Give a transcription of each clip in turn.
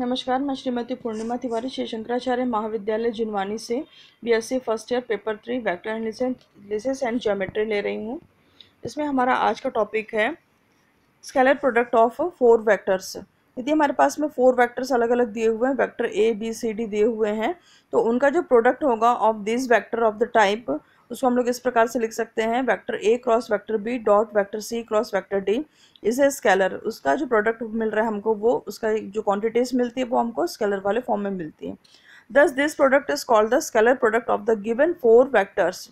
नमस्कार मैं श्रीमती पूर्णिमा तिवारी श्री शंकराचार्य महाविद्यालय जिनवानी से BSc first year paper three vector analysis and geometry ले रही हूँ इसमें हमारा आज का टॉपिक है scalar product of four vectors यदि हमारे पास में फोर वैक्टर्स अलग अलग दिए हुए हैं vector A B C D दिए हुए हैं तो उनका जो प्रोडक्ट होगा of this vector of the type उसको हम लोग इस प्रकार से लिख सकते हैं vector A cross vector B dot vector C cross vector D इसे स्केलर उसका जो प्रोडक्ट मिल रहा है हमको वो उसका जो क्वांटिटीज मिलती है वो हमको स्केलर वाले फॉर्म में मिलती है दस this product is called the scalar product of the given four vectors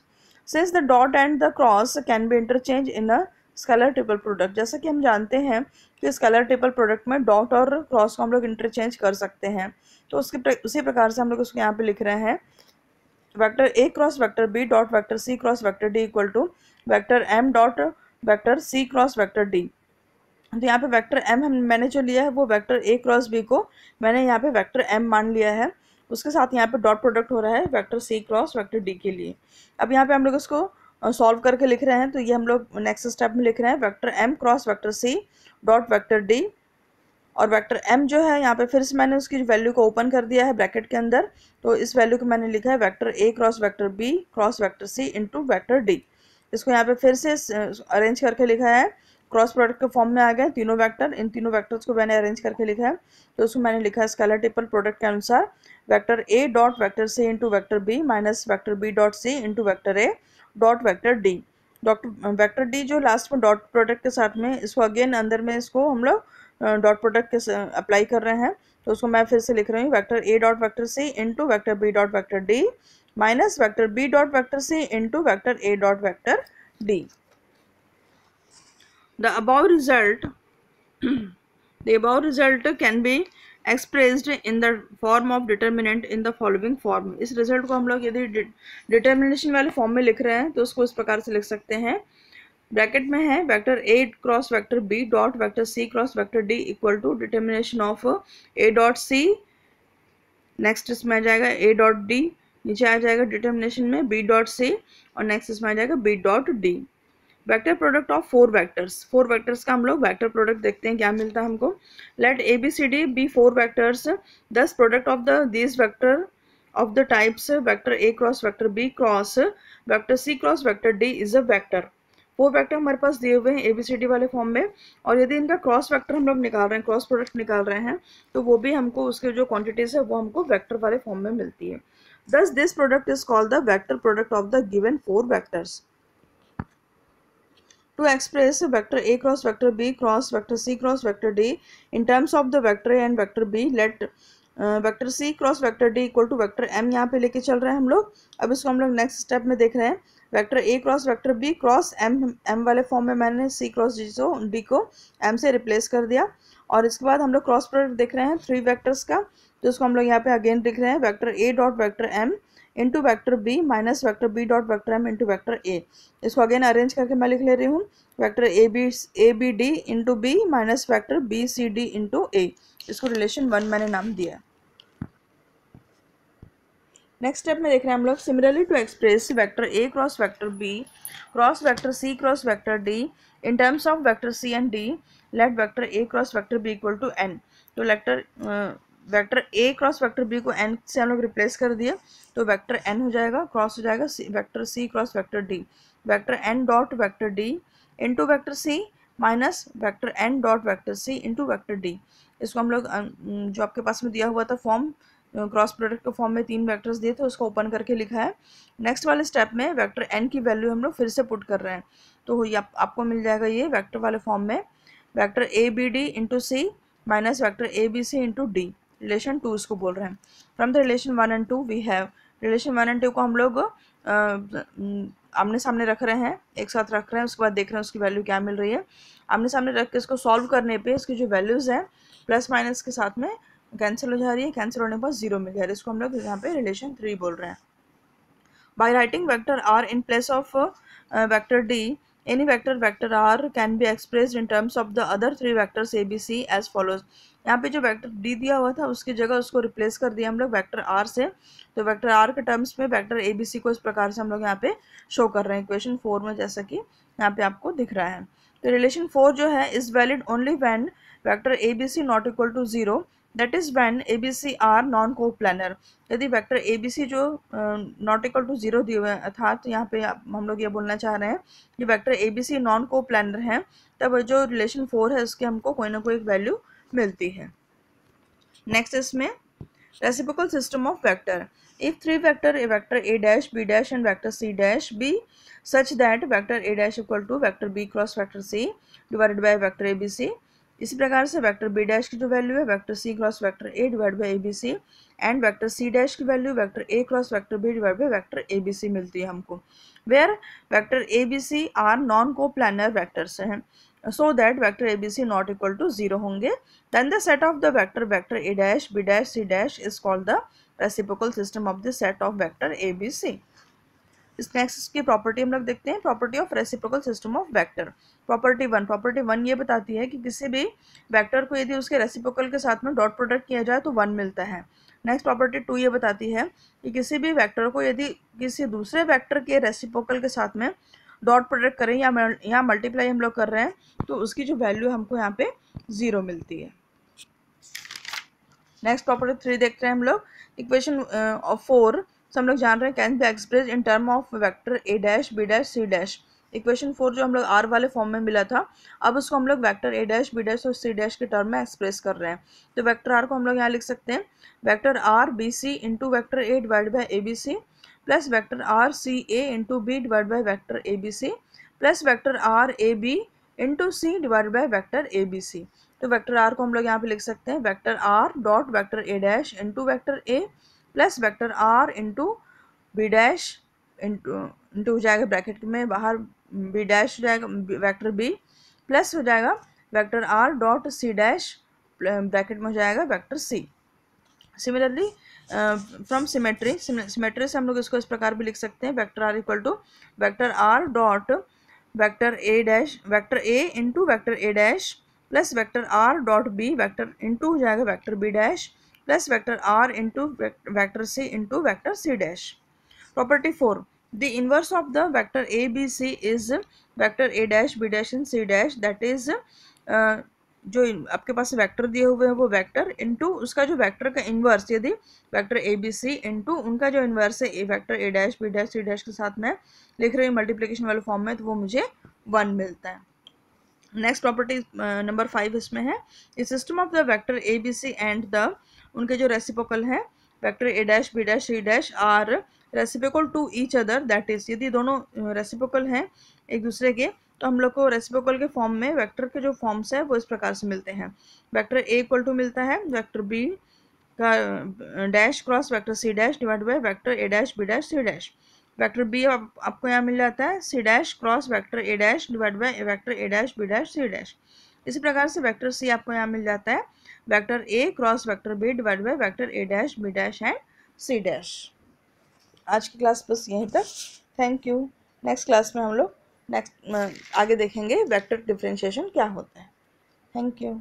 since the dot and the cross can be interchange in a scalar triple product जैसा कि हम जानते हैं कि स्केलर ट्रिपल प्रोडक्ट में डॉट और क्रॉस को हम लोग इंटरचेंज कर सकते हैं तो उसके उसी प्रकार से हम लोग उसको यहाँ पे लिख रहे हैं vector A cross vector B dot vector C cross vector D equal to vector M dot vector C cross vector D तो यहाँ पे वेक्टर एम हम मैंने जो लिया है वो वेक्टर ए क्रॉस बी को मैंने यहाँ पे वेक्टर एम मान लिया है उसके साथ यहाँ पे डॉट प्रोडक्ट हो रहा है vector C cross vector D के लिए अब यहाँ पे हम लोग इसको सॉल्व करके लिख रहे हैं तो ये हम लोग नेक्स्ट स्टेप में लिख रहे हैं vector M cross vector C dot vector D और वेक्टर m जो है यहाँ पे फिर से मैंने उसकी वैल्यू को ओपन कर दिया है ब्रैकेट के अंदर तो इस वैल्यू को मैंने लिखा है vector a cross vector b cross vector c into vector D इसको यहाँ पे फिर से अरेंज करके लिखा है क्रॉस प्रोडक्ट के फॉर्म में आ गए तीनों वैक्टर इन तीनों वैक्टर्स को मैंने अरेंज करके लिखा है तो उसको मैंने लिखा है स्कैलर टिपल प्रोडक्ट के अनुसार vector A dot vector C into vector B minus vector B dot C into vector A dot vector D doctor vector D जो लास्ट में डॉट प्रोडक्ट के साथ में इसको अगेन अंदर में इसको हम लोग डॉट प्रोडक्ट के अप्लाई कर रहे हैं तो उसको मैं फिर से लिख रही हूँ vector A dot vector C into vector B dot vector D minus vector B dot vector C into vector A dot vector D the above result the above result can be expressed in the form of determinant in the following form इस result को हम लोग यदि determination वाले form में लिख रहे हैं तो उसको इस प्रकार से लिख सकते हैं ब्रैकेट में है vector A cross vector B dot vector C cross vector D equal to determination of A dot C next इसमें आ जाएगा ए डॉट डी नीचे आ जाएगा डिटर्मिनेशन में बी डॉट सी और नेक्स्ट इसमें आ जाएगा B dot D vector product of four vectors four vectors का हम लोग वेक्टर प्रोडक्ट देखते हैं क्या मिलता है हमको let A B C D be four vectors thus product of the this vector of the types vector A cross vector B cross vector C cross vector D is a vector four vector हमारे पास दिए हुए हैं A B C D वाले form में और यदि इनका क्रॉस वैक्टर हम लोग निकाल रहे हैं क्रॉस प्रोडक्ट निकाल रहे हैं तो वो भी हमको उसके जो क्वान्टिटीज है वो हमको वैक्टर वाले फॉर्म में मिलती है दस this product is called the vector product of the given four vectors to express vector A cross vector B cross vector C cross vector D in terms of the vector A and vector B let vector C cross vector D equal to vector M यहाँ पे लेके चल रहे हैं हम लोग अब इसको हम लोग नेक्स्ट स्टेप में देख रहे हैं vector A cross vector B cross M M वाले फॉर्म में मैंने सी क्रॉस डी को डी को एम से रिप्लेस कर दिया और इसके बाद हम लोग क्रॉस प्रोडक्ट देख रहे हैं थ्री वैक्टर्स का तो इसको हम लोग यहाँ पे अगेन लिख रहे हैं vector A dot vector M into vector B minus vector B dot vector M into vector A इसको अगेन अरेंज करके मैं लिख ले रही हूँ vector A B A B D into B minus vector B C D into A इसको relation one मैंने नाम दिया नेक्स्ट स्टेप में देख रहे हैं हम लोग similarly to express vector A cross vector B cross vector C cross vector D in terms of vector C and D let vector A cross vector B equal to N तो vector vector A cross vector B को N से हम लोग replace कर दिए तो vector N हो जाएगा क्रॉस हो जाएगा C vector C cross vector D vector N dot vector D into vector C minus vector N dot vector C into vector D इसको हम लोग जो आपके पास में दिया हुआ था फॉर्म क्रॉस प्रोडक्ट के फॉर्म में तीन वैक्टर्स दिए थे उसको ओपन करके लिखा है नेक्स्ट वाले स्टेप में वैक्टर एन की वैल्यू हम लोग फिर से पुट कर रहे हैं तो ये आप, आपको मिल जाएगा ये वैक्टर वाले फॉर्म में vector A B D into C minus vector A B C into D relation two इसको बोल रहे हैं from the relation one and two we have relation one and two को हम लोग आमने सामने रख रहे हैं एक साथ रख रहे हैं उसके बाद देख रहे हैं उसकी वैल्यू क्या मिल रही है आमने सामने रख के इसको सॉल्व करने पे इसकी जो वैल्यूज़ हैं प्लस माइनस के साथ में कैंसिल हो जा रही है कैंसिल होने पर जीरो मिल जा रही है इसको हम लोग यहाँ पे रिलेशन थ्री बोल रहे हैं by writing vector R in place of vector D Any vector vector r can be expressed in terms of the other three vectors a b c as follows. यहाँ पे जो वेक्टर d दिया हुआ था उसकी जगह उसको रिप्लेस कर दिया हम लोग वैक्टर r से तो वैक्टर r के टर्म्स में वैक्टर a b c को इस प्रकार से हम लोग यहाँ पे शो कर रहे हैं इक्वेशन फोर में जैसा कि यहाँ पे आपको दिख रहा है तो रिलेशन फोर जो है is valid only when vector A B C not equal to zero that is when A B C are non coplanar यदि वैक्टर ए बी सी जो नॉट इक्वल टू जीरो दिए हुए अर्थात यहाँ पे हम लोग ये बोलना चाह रहे हैं कि vector A B C non coplanar है तब जो रिलेशन फोर है उसके हमको कोई ना कोई वैल्यू मिलती है नेक्स्ट इसमें reciprocal system of vector if three vector A vector A dash B dash and vector C dash B such that vector A dash equal to vector B cross vector C divide by vector A B C इसी प्रकार से vector B dash की जो value है vector C cross vector A divide by A B C and vector C dash की value vector A cross vector B divide by vector A B C मिलती है हमको where vector A B C are non coplanar vectors हैं so that vector A B C not equal to zero होंगे the set of the vector vector A dash B dash C dash is called the called system of the set of vector A B C इस next इसकी property हम लोग देखते हैं property of reciprocal system of vector property one property one ये बताती है कि किसी भी वेक्टर को यदि उसके रेसिप्रोकल के साथ में डॉट प्रोडक्ट किया जाए तो वन मिलता है नेक्स्ट प्रॉपर्टी टू ये बताती है कि किसी भी वैक्टर को यदि किसी दूसरे वैक्टर के रेसिप्रोकल के साथ में डॉट प्रोडक्ट करें या यहाँ मल्टीप्लाई हम लोग कर रहे हैं तो उसकी जो वैल्यू हमको यहाँ पे ज़ीरो मिलती है नेक्स्ट प्रॉपर्टी थ्री देखते हैं हम लोग इक्वेशन ऑफ फोर सो हम लोग जान रहे हैं can be express in term of vector A dash B dash C dash equation four जो हम लोग आर वाले फॉर्म में मिला था अब उसको हम लोग vector A dash B dash और सी डैश के टर्म में एक्सप्रेस कर रहे हैं तो वैक्टर आर को हम लोग यहाँ लिख सकते हैं vector R B C into vector A divide by A B C plus vector R C A into B divide by vector A B C plus vector R A B into C divide by vector A B C तो vector are को हम लोग यहाँ पे लिख सकते हैं vector R dot vector A dash into vector A plus vector R into B dash into हो जाएगा ब्रैकेट में बाहर बी डैश हो जाएगा वैक्टर बी प्लस हो जाएगा vector R dot C dash bracket में हो जाएगा vector C similarly from symmetry symmetry से हम लोग इसको इस प्रकार भी लिख सकते हैं vector R equal to vector R dot vector A dash vector A into vector A dash plus vector R dot B vector into हो जाएगा vector B dash plus vector R into vector C into vector C dash property four the inverse of the vector A B C is vector A dash B dash and C dash that is जो आपके पास vector दिए हुए हैं वो vector into उसका जो vector का inverse यदि vector A B C into उनका जो इन्वर्स है A vector A dash B dash C dash के साथ में लिख रही हूँ मल्टीप्लीकेशन वाले फॉर्म में तो वो मुझे वन मिलता है नेक्स्ट प्रॉपर्टी नंबर फाइव इसमें है system of the vector A B C and the उनके जो रेसिपोकल हैं vector A dash B dash C dash are reciprocal to each other that is यदि दोनों रेसिपोकल हैं एक दूसरे के तो हम लोग को रेसिपोकल के फॉर्म में वैक्टर के जो फॉर्म्स हैं वो इस प्रकार से मिलते हैं वैक्टर ए इक्वल टू मिलता है वैक्टर बी का dash cross vector C dash divide by vector A dash B dash C dash vector B आपको यहाँ मिल जाता है C dash cross vector A dash divide by vector A dash B dash C dash इसी प्रकार से vector C आपको यहाँ मिल जाता है vector A cross vector B divide by vector A dash B dash and C dash आज की क्लास बस यहीं तक थैंक यू नेक्स्ट क्लास में हम लोग नेक्स्ट आगे देखेंगे वेक्टर डिफ्रेंशिएशन क्या होता है थैंक यू